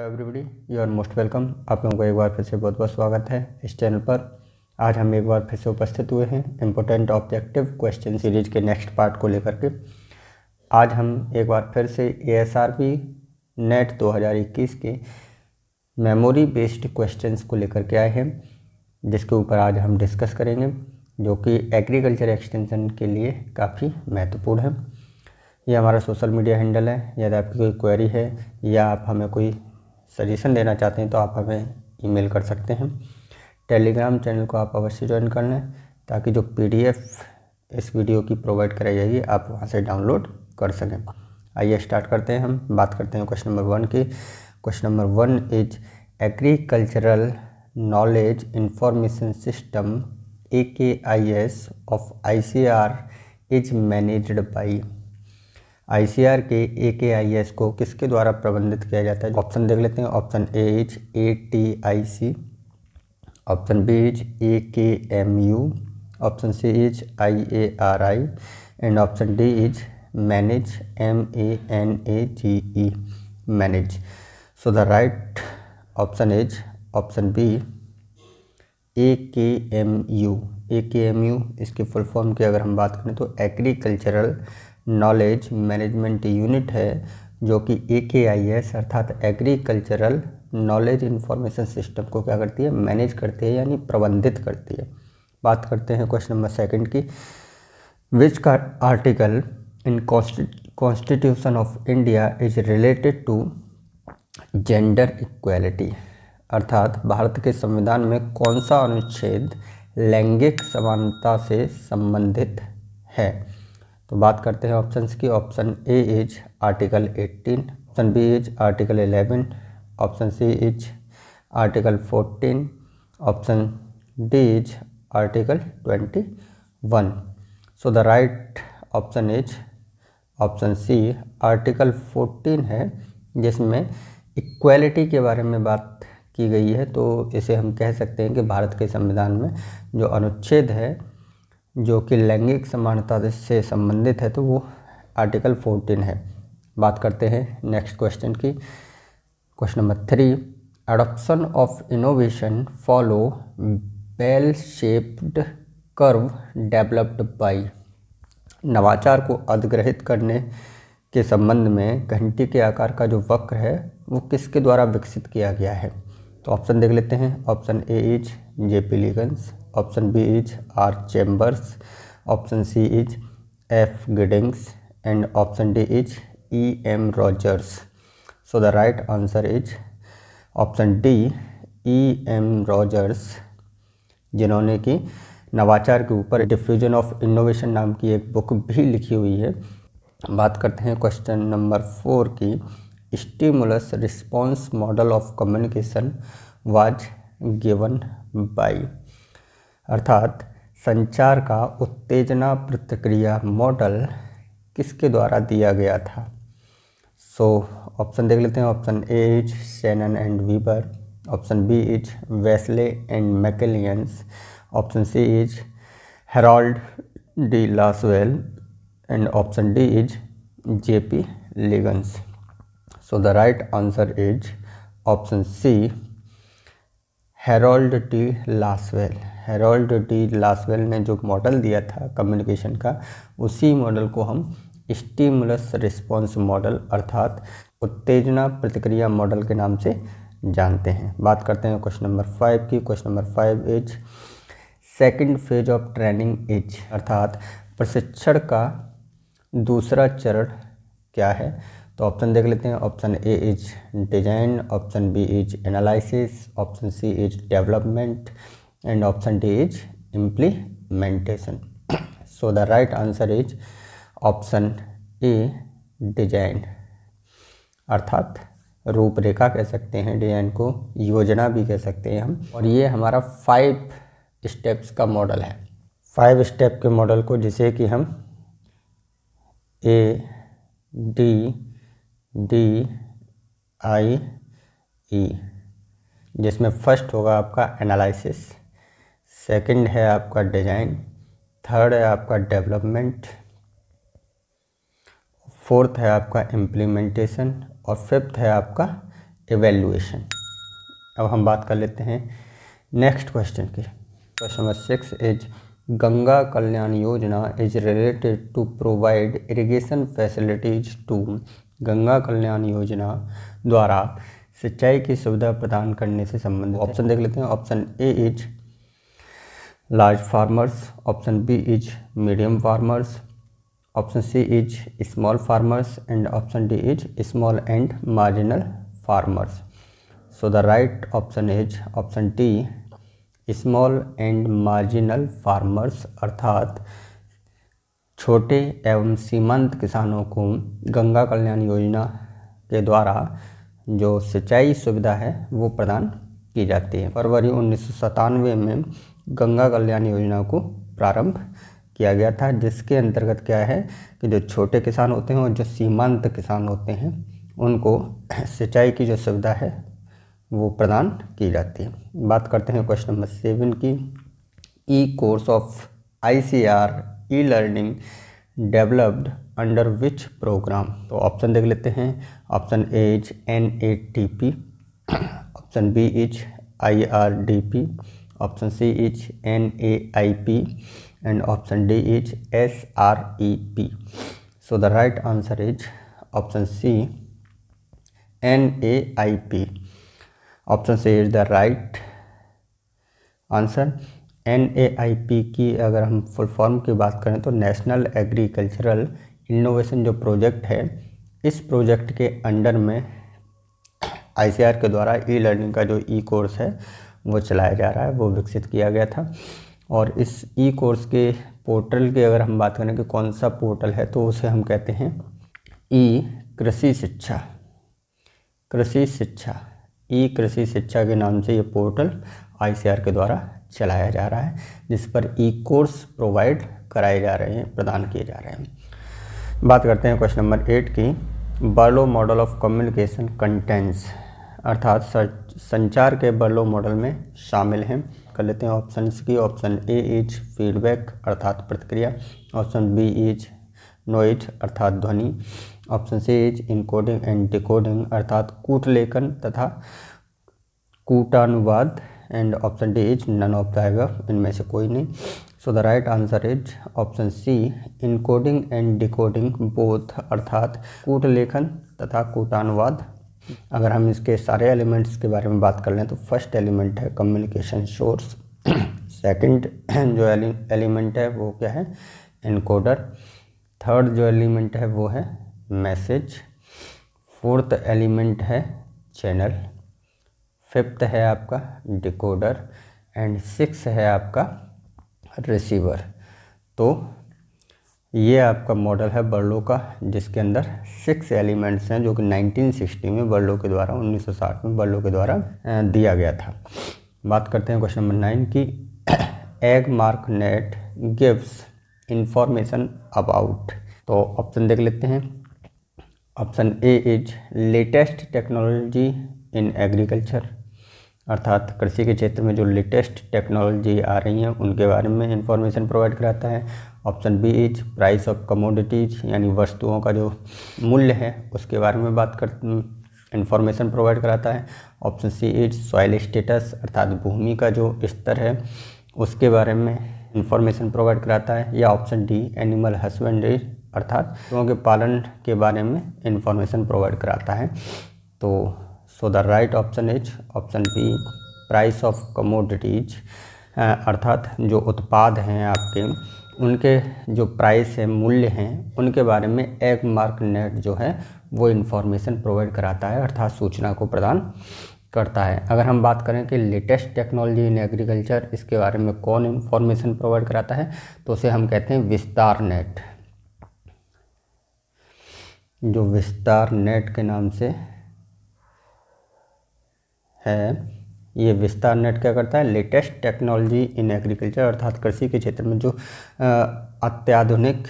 Hello everybody you are most welcome आप लोगों को एक बार फिर से बहुत बहुत स्वागत है इस चैनल पर आज हम एक बार फिर से उपस्थित हुए हैं इम्पोर्टेंट ऑब्जेक्टिव क्वेश्चन सीरीज के नेक्स्ट पार्ट को लेकर के आज हम एक बार फिर से ए नेट 2021 के मेमोरी बेस्ड क्वेश्चंस को लेकर के आए हैं जिसके ऊपर आज हम डिस्कस करेंगे जो कि एग्रीकल्चर एक्सटेंशन के लिए काफ़ी महत्वपूर्ण है ये हमारा सोशल मीडिया हैंडल है यदि तो आपकी कोई क्वेरी है या आप हमें कोई सजेशन देना चाहते हैं तो आप हमें ईमेल कर सकते हैं टेलीग्राम चैनल को आप अवश्य ज्वाइन कर लें ताकि जो पीडीएफ इस वीडियो की प्रोवाइड कराई जाएगी आप वहाँ से डाउनलोड कर सकें आइए स्टार्ट करते हैं हम बात करते हैं क्वेश्चन नंबर वन की question number one is agricultural knowledge information system A K I S of I C R is managed by ICR के ए के आई एस को किसके द्वारा प्रबंधित किया जाता है ऑप्शन देख लेते हैं option A is A T I C option B is A K M U option C is I A R I and option D is manage M A N A G E manage so the right option is option B A K M U A K M U इसके full form की अगर हम बात करें तो agricultural knowledge management unit है जो कि ए के आई एस अर्थात एग्रीकल्चरल नॉलेज इन्फॉर्मेशन सिस्टम को क्या करती है मैनेज करती है यानी प्रबंधित करती है बात करते हैं क्वेश्चन नंबर सेकंड की विच का article in constitution of India is related to gender equality अर्थात भारत के संविधान में कौन सा अनुच्छेद लैंगिक समानता से संबंधित है तो बात करते हैं ऑप्शंस की option A is article 18 option B is article 11 option C is article 14 option D is article 21 so the right option is option C article 14 है जिसमें इक्वलिटी के बारे में बात की गई है तो इसे हम कह सकते हैं कि भारत के संविधान में जो अनुच्छेद है जो कि लैंगिक समानता से संबंधित है तो वो आर्टिकल 14 है बात करते हैं नेक्स्ट क्वेश्चन की question number three adoption of innovation follow bell shaped curve developed by नवाचार को अधिग्रहित करने के संबंध में घंटी के आकार का जो वक्र है वो किसके द्वारा विकसित किया गया है तो ऑप्शन देख लेते हैं option A is J P Leagans option B is R Chambers option C is F Giddings and option D is E M Rogers so the right answer is option D E M Rogers जिन्होंने कि नवाचार के ऊपर diffusion of innovation नाम की एक book भी लिखी हुई है बात करते हैं क्वेश्चन नंबर फोर की stimulus response model of communication was given by अर्थात संचार का उत्तेजना प्रतिक्रिया मॉडल किसके द्वारा दिया गया था सो so, ऑप्शन देख लेते हैं option A is Shannon and Weaver option B is Westley and MacLean option C is Harold D Lasswell and option D is J P Leagans so the right answer is option C Harold D Lasswell Harold D Lasswell ने जो model दिया था communication का उसी model को हम stimulus response model अर्थात उत्तेजना प्रतिक्रिया मॉडल के नाम से जानते हैं बात करते हैं क्वेश्चन नंबर फाइव की question number five is second phase of training is अर्थात प्रशिक्षण का दूसरा चरण क्या है तो ऑप्शन देख लेते हैं option A is design option B is analysis option C is development and option D is implementation. so the right answer is option A design अर्थात रूपरेखा कह सकते हैं डिजाइन को योजना भी कह सकते हैं हम और ये हमारा फाइव स्टेप्स का मॉडल है फाइव स्टेप के मॉडल को जिसे कि हम ए डी डी आई ई जिसमें फर्स्ट होगा आपका एनालिसिस सेकंड है आपका डिज़ाइन थर्ड है आपका डेवलपमेंट फोर्थ है आपका इम्प्लीमेंटेशन और फिफ्थ है आपका एवेल्यूएशन अब हम बात कर लेते हैं नेक्स्ट क्वेश्चन की question number six is Ganga Kalyan Yojana is related to provide irrigation facilities to Ganga Kalyan Yojana द्वारा सिंचाई की सुविधा प्रदान करने से संबंधित ऑप्शन देख लेते हैं option A is large farmers option b is medium farmers option c is small farmers and option d is small and marginal farmers so the right option is option d small and marginal farmers अर्थात छोटे एवं सीमांत किसानों को गंगा कल्याण योजना के द्वारा जो सिंचाई सुविधा है वो प्रदान की जाती है फरवरी उन्नीस में गंगा कल्याण योजना को प्रारंभ किया गया था जिसके अंतर्गत क्या है कि जो छोटे किसान होते हैं और जो सीमांत किसान होते हैं उनको सिंचाई की जो सुविधा है वो प्रदान की जाती है बात करते हैं क्वेश्चन नंबर सेवन की e course of I C R E learning developed under which programme तो ऑप्शन देख लेते हैं option A N A T P option B H I R D P option option C N A I P and D H S R E P so the right answer is option C N A I P option C is the right answer N A I P की अगर हम full form की बात करें तो national agricultural innovation जो project है इस प्रोजेक्ट के अंडर में आई के द्वारा ई लर्निंग का जो ई कोर्स है वो चलाया जा रहा है वो विकसित किया गया था और इस ई कोर्स के पोर्टल की अगर हम बात करें कि कौन सा पोर्टल है तो उसे हम कहते हैं ई कृषि शिक्षा कृषि शिक्षा ई कृषि शिक्षा के नाम से ये पोर्टल आईसीआर के द्वारा चलाया जा रहा है जिस पर ई कोर्स प्रोवाइड कराए जा रहे हैं प्रदान किए जा रहे हैं बात करते हैं क्वेश्चन नंबर एट की Berlo model of communication contents अर्थात संचार के बर्लो मॉडल में शामिल हैं कर लेते हैं ऑप्शन की ऑप्शन ए इज फीडबैक अर्थात प्रतिक्रिया ऑप्शन बी इज नोइज अर्थात ध्वनि option C is encoding and decoding अर्थात कूटलेखन तथा कूटानुवाद and option D is none of the above इनमें से कोई नहीं so the right answer is option C encoding and decoding both अर्थात कूटलेखन तथा कूटानुवाद अगर हम इसके सारे एलिमेंट्स के बारे में बात कर लें तो फर्स्ट एलिमेंट है कम्युनिकेशन सोर्स सेकंड जो एलिमेंट है वो क्या है इनकोडर थर्ड जो एलिमेंट है वो है मैसेज फोर्थ एलिमेंट है चैनल फिफ्थ है आपका डिकोडर एंड सिक्स है आपका रिसीवर तो ये आपका मॉडल है बर्लो का जिसके अंदर सिक्स एलिमेंट्स हैं जो कि 1960 में बर्लो के द्वारा 1960 में बर्लो के द्वारा दिया गया था बात करते हैं क्वेश्चन नंबर नाइन की Agmarknet gives information about तो ऑप्शन देख लेते हैं option A is latest technology in agriculture अर्थात कृषि के क्षेत्र में जो लेटेस्ट टेक्नोलॉजी आ रही हैं उनके बारे में इंफॉर्मेशन प्रोवाइड कराता है option B is price of commodities यानी वस्तुओं का जो मूल्य है उसके बारे में बात कर इन्फॉर्मेशन प्रोवाइड कराता है option C is soil status अर्थात भूमि का जो स्तर है उसके बारे में इन्फॉर्मेशन प्रोवाइड कराता है या ऑप्शन डी एनिमल हस्बेंड्री अर्थात लोगों के पालन के बारे में इन्फॉर्मेशन प्रोवाइड कराता है तो so the right option is option B price of commodities अर्थात जो उत्पाद हैं आपके उनके जो प्राइस है मूल्य हैं उनके बारे में एग मार्क नेट जो है वो इन्फॉर्मेशन प्रोवाइड कराता है अर्थात सूचना को प्रदान करता है अगर हम बात करें कि लेटेस्ट टेक्नोलॉजी इन एग्रीकल्चर इसके बारे में कौन इन्फॉर्मेशन प्रोवाइड कराता है तो उसे हम कहते हैं विस्तार नेट जो विस्तार नेट के नाम से है ये विस्तार नेट क्या करता है लेटेस्ट टेक्नोलॉजी इन एग्रीकल्चर अर्थात कृषि के क्षेत्र में जो अत्याधुनिक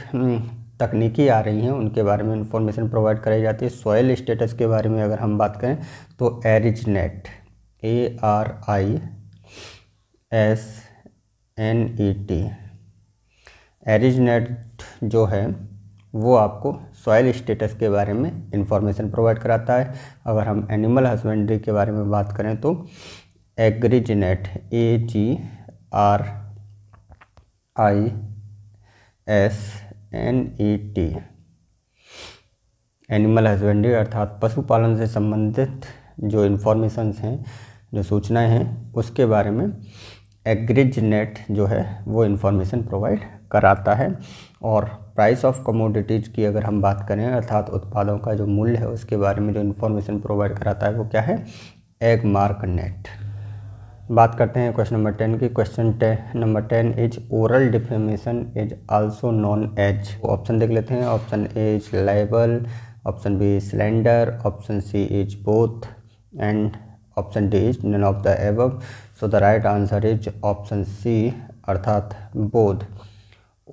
तकनीकी आ रही हैं उनके बारे में इंफॉर्मेशन प्रोवाइड कराई जाती है सॉयल स्टेटस के बारे में अगर हम बात करें तो Arisnet A R I S N E T Arisnet जो है वो आपको सॉयल स्टेटस के बारे में इंफॉर्मेशन प्रोवाइड कराता है अगर हम एनिमल हस्बेंड्री के बारे में बात करें तो Agrisnet A G R I S N E T animal husbandry अर्थात पशुपालन से संबंधित जो इन्फॉर्मेशंस हैं जो सूचनाएं हैं उसके बारे में एग्रिज नेट जो है वो इन्फॉर्मेशन प्रोवाइड कराता है और प्राइस ऑफ कमोडिटीज़ की अगर हम बात करें अर्थात उत्पादों का जो मूल्य है उसके बारे में जो इन्फॉर्मेशन प्रोवाइड कराता है वो क्या है एग मार्क नेट बात करते हैं क्वेश्चन नंबर टेन की question number ten is oral defamation is also known as option देख लेते हैं option A is libel option B slander option C is both and option D is none of the above so the right answer is option C अर्थात both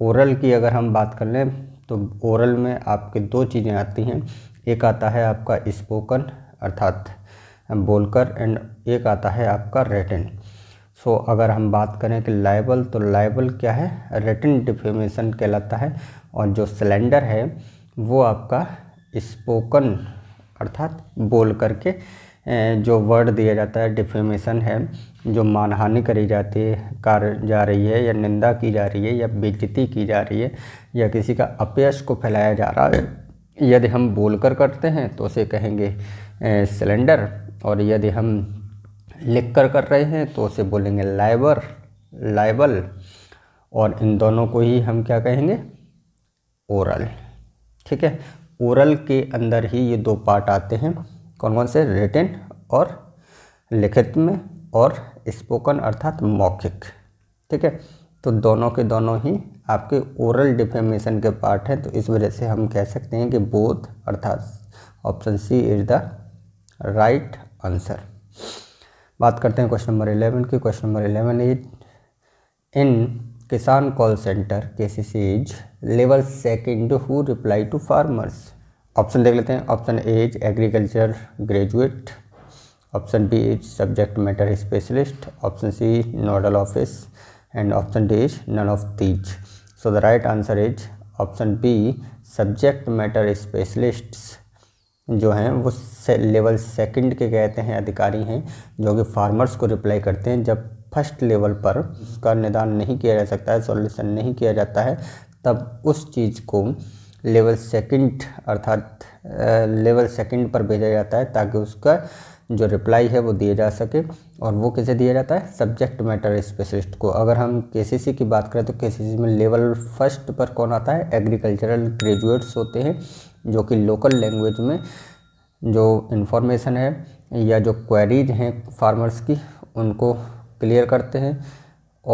oral की अगर हम बात कर लें तो ओरल में आपके दो चीज़ें आती हैं एक आता है आपका स्पोकन अर्थात बोलकर एंड एक आता है आपका रेटिन सो so, अगर हम बात करें कि लाइबल तो लाइबल क्या है रेटिन डिफेमेशन कहलाता है और जो सिलेंडर है वो आपका स्पोकन अर्थात बोल करके जो वर्ड दिया जाता है डिफेमेशन है जो मानहानि करी जाती है कार जा रही है या निंदा की जा रही है या बेजती की जा रही है या किसी का अपयश को फैलाया जा रहा है यदि हम बोलकर करते हैं तो उसे कहेंगे सिलेंडर और यदि हम लिख कर कर रहे हैं तो उसे बोलेंगे लाइबर लाइबल और इन दोनों को ही हम क्या कहेंगे ओरल ठीक है ओरल के अंदर ही ये दो पार्ट आते हैं कौन कौन से रिटन और लिखित में और स्पोकन अर्थात मौखिक ठीक है तो दोनों के दोनों ही आपके ओरल डिफेमेशन के पार्ट हैं तो इस वजह से हम कह सकते हैं कि बोध अर्थात option C is the right answer बात करते हैं क्वेश्चन नंबर इलेवन की question number eleven is in Kisan call centre C is level second who reply to farmers option देख लेते हैं option A is agriculture graduate option B is subject matter specialist option C nodal office and option D is none of these so the right answer is option B subject matter specialists जो हैं वो से, level second के कहते हैं अधिकारी हैं जो कि फार्मर्स को रिप्लाई करते हैं जब फर्स्ट लेवल पर उसका निदान नहीं किया जा सकता है सॉल्यूशन नहीं किया जाता है तब उस चीज़ को लेवल सेकंड अर्थात लेवल सेकंड पर भेजा जाता है ताकि उसका जो रिप्लाई है वो दिया जा सके और वो किसे दिया जाता है सब्जेक्ट मैटर स्पेशलिस्ट को अगर हम के की बात करें तो के में लेवल फर्स्ट पर कौन आता है एग्रीकल्चरल ग्रेजुएट्स होते हैं जो कि लोकल लैंग्वेज में जो इन्फॉर्मेशन है या जो क्वेरीज हैं फार्मर्स की उनको क्लियर करते हैं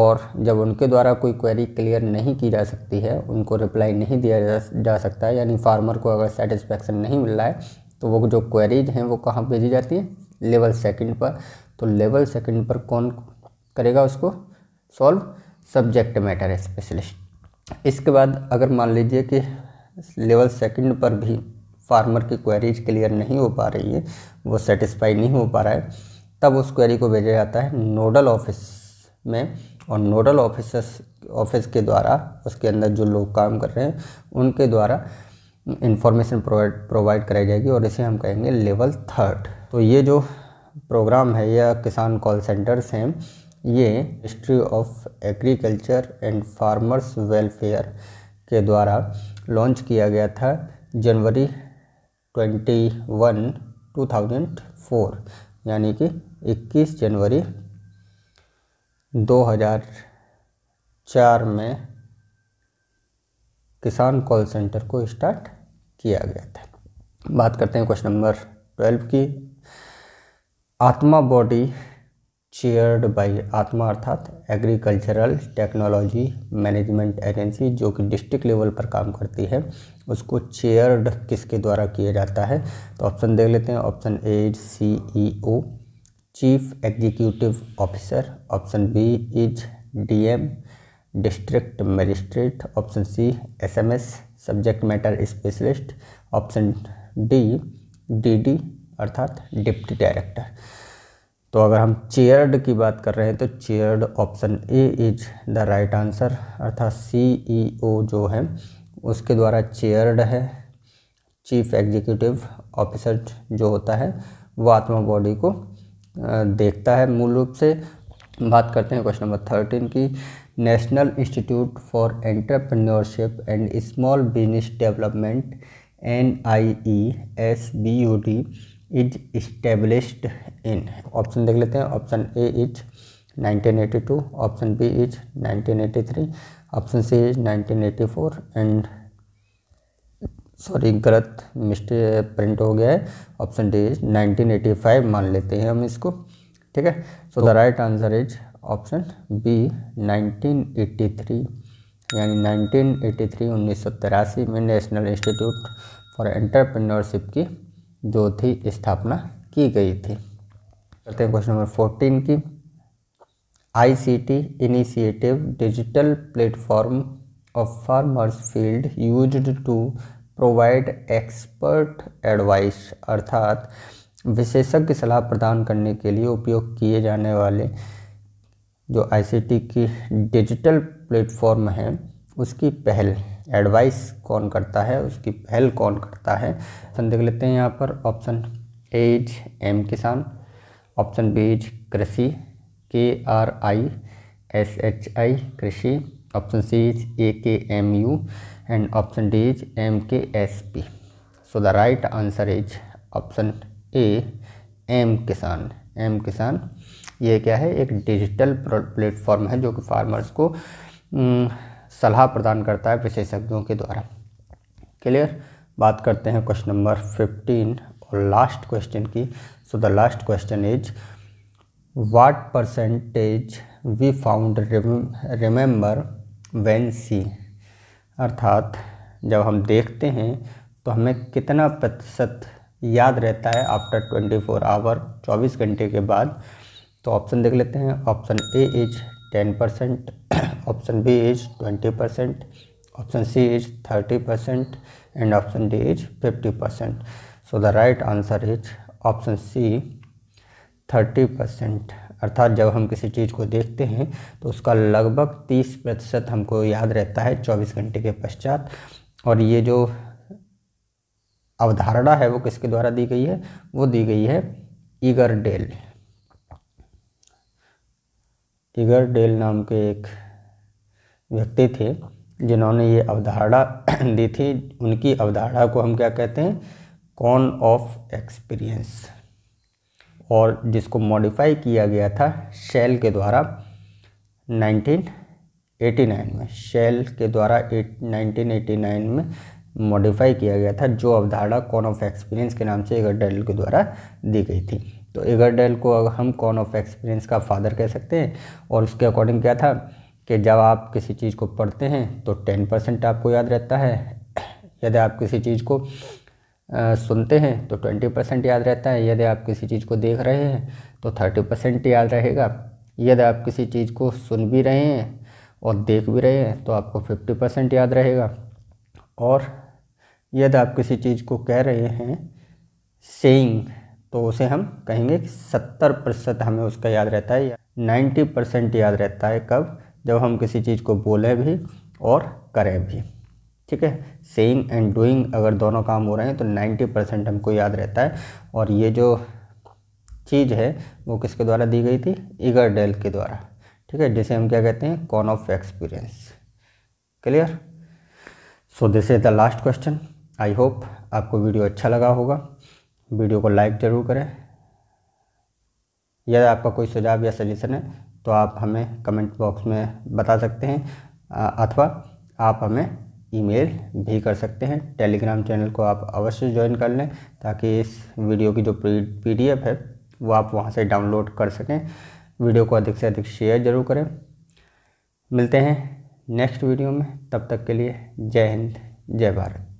और जब उनके द्वारा कोई क्वेरी क्लियर नहीं की जा सकती है उनको रिप्लाई नहीं दिया जा, सकता है यानी फार्मर को अगर सेटिस्फेक्शन नहीं मिल रहा है तो वो जो क्वेरीज हैं वो कहाँ भेजी जाती है लेवल सेकंड पर तो लेवल सेकंड पर कौन करेगा उसको सॉल्व सब्जेक्ट मैटर स्पेशलिस्ट इसके बाद अगर मान लीजिए कि लेवल सेकंड पर भी फार्मर की क्वेरीज क्लियर नहीं हो पा रही है वो सेटिस्फाई नहीं हो पा रहा है तब उस क्वेरी को भेजा जाता है नोडल ऑफिस में और नोडल ऑफिसर्स ऑफिस के द्वारा उसके अंदर जो लोग काम कर रहे हैं उनके द्वारा इंफॉर्मेशन प्रोवाइड प्रोवाइड कराई जाएगी और इसे हम कहेंगे लेवल थर्ड तो ये जो प्रोग्राम है या किसान कॉल सेंटर्स हैं ये ministry of agriculture and farmers welfare के द्वारा लॉन्च किया गया था जनवरी 21 2004 यानी कि 21 जनवरी 2004 में किसान कॉल सेंटर को स्टार्ट किया गया था बात करते हैं क्वेश्चन नंबर ट्वेल्व की आत्मा बॉडी चेयर्ड बाई आत्मा अर्थात एग्रीकल्चरल टेक्नोलॉजी मैनेजमेंट एजेंसी जो कि डिस्ट्रिक्ट लेवल पर काम करती है उसको चेयर्ड किसके द्वारा किया जाता है तो ऑप्शन देख लेते हैं option A C E O chief executive officer option B is D M district magistrate option C S M S subject matter specialist option D D D अर्थात डिप्टी डायरेक्टर तो अगर हम चेयर्ड की बात कर रहे हैं तो chaired option A is the right answer अर्थात सी ई ओ जो है उसके द्वारा चेयर्ड है चीफ एग्जीक्यूटिव ऑफिसर जो होता है वो आत्मा बॉडी को देखता है मूल रूप से बात करते हैं क्वेश्चन नंबर थर्टीन की national institute for entrepreneurship and small business development N I E S B U D is established in option देख लेते हैं option A is 1982 option B is 1983 option C is 1984 and sorry गलत mistake print हो गया है option D is 1985 मान लेते हैं हम इसको ठीक है so the right answer is option B 1983 यानी 1983 एटी में नेशनल इंस्टीट्यूट फॉर एंटरप्रेन्योरशिप की जो थी स्थापना की गई थी करते हैं क्वेश्चन नंबर फोर्टीन की ICT initiative digital platform of farmers field used to provide expert advice अर्थात विशेषज्ञ सलाह प्रदान करने के लिए उपयोग किए जाने वाले जो आईसीटी की डिजिटल प्लेटफॉर्म है उसकी पहल एडवाइस कौन करता है उसकी पहल कौन करता है ऑप्शन देख लेते हैं यहाँ पर option A M Kisan option B Krishi K R I S H I Krishi option C is A K M U and option D is M K S P so the right answer is option A M Kisan M Kisan ये क्या है एक digital platform है जो कि farmers को हम्म, सलाह प्रदान करता है विशेषज्ञों के द्वारा क्लियर बात करते हैं क्वेश्चन नंबर फिफ्टीन और लास्ट क्वेश्चन की so the last question is what percentage we found remember when see अर्थात जब हम देखते हैं तो हमें कितना प्रतिशत याद रहता है आफ्टर ट्वेंटी फोर आवर चौबीस घंटे के बाद तो ऑप्शन देख लेते हैं option A is ten percent option B is twenty percent option C is thirty percent and option D is fifty percent so the right answer is option C thirty percent अर्थात जब हम किसी चीज़ को देखते हैं तो उसका लगभग तीस प्रतिशत हमको याद रहता है चौबीस घंटे के पश्चात और ये जो अवधारणा है वो किसके द्वारा दी गई है वो दी गई है ईगर डेल इगर डेल नाम के एक व्यक्ति थे जिन्होंने ये अवधारणा दी थी उनकी अवधारणा को हम क्या कहते हैं कॉन ऑफ एक्सपीरियंस और जिसको मॉडिफाई किया गया था शेल के द्वारा 1989 में शेल के द्वारा एट 1989 में मॉडिफाई किया गया था जो अवधारणा कॉन ऑफ एक्सपीरियंस के नाम से एक डेल के द्वारा दी गई थी तो एगरडेल को हम कॉन ऑफ एक्सपीरियंस का फादर कह सकते हैं और उसके अकॉर्डिंग क्या था कि जब आप किसी चीज़ को पढ़ते हैं तो टेन परसेंट आपको याद रहता है यदि आप किसी चीज़ को आ, सुनते हैं तो ट्वेंटी परसेंट याद रहता है यदि आप किसी चीज़ को देख रहे हैं तो थर्टी परसेंट याद रहेगा यदि आप किसी चीज़ को सुन भी रहे हैं और देख भी रहे हैं तो आपको फिफ्टी परसेंट याद रहेगा और यदि आप किसी चीज़ को कह रहे हैं सेइंग तो उसे हम कहेंगे कि सत्तर प्रतिशत हमें उसका याद रहता है या नाइन्टी परसेंट याद रहता है कब जब हम किसी चीज़ को बोलें भी और करें भी ठीक है सेइंग एंड डूइंग अगर दोनों काम हो रहे हैं तो नाइन्टी परसेंट हमको याद रहता है और ये जो चीज़ है वो किसके द्वारा दी गई थी ईगर डेल के द्वारा ठीक है जिसे हम क्या कहते हैं cone of experience clear so this is the last question I hope आपको वीडियो अच्छा लगा होगा वीडियो को लाइक ज़रूर करें यदि आपका कोई सुझाव या सजेशन है तो आप हमें कमेंट बॉक्स में बता सकते हैं अथवा आप हमें ईमेल भी कर सकते हैं टेलीग्राम चैनल को आप अवश्य ज्वाइन कर लें ताकि इस वीडियो की जो पीडीएफ है वो आप वहाँ से डाउनलोड कर सकें वीडियो को अधिक से अधिक शेयर ज़रूर करें मिलते हैं नेक्स्ट वीडियो में तब तक के लिए जय हिंद जय भारत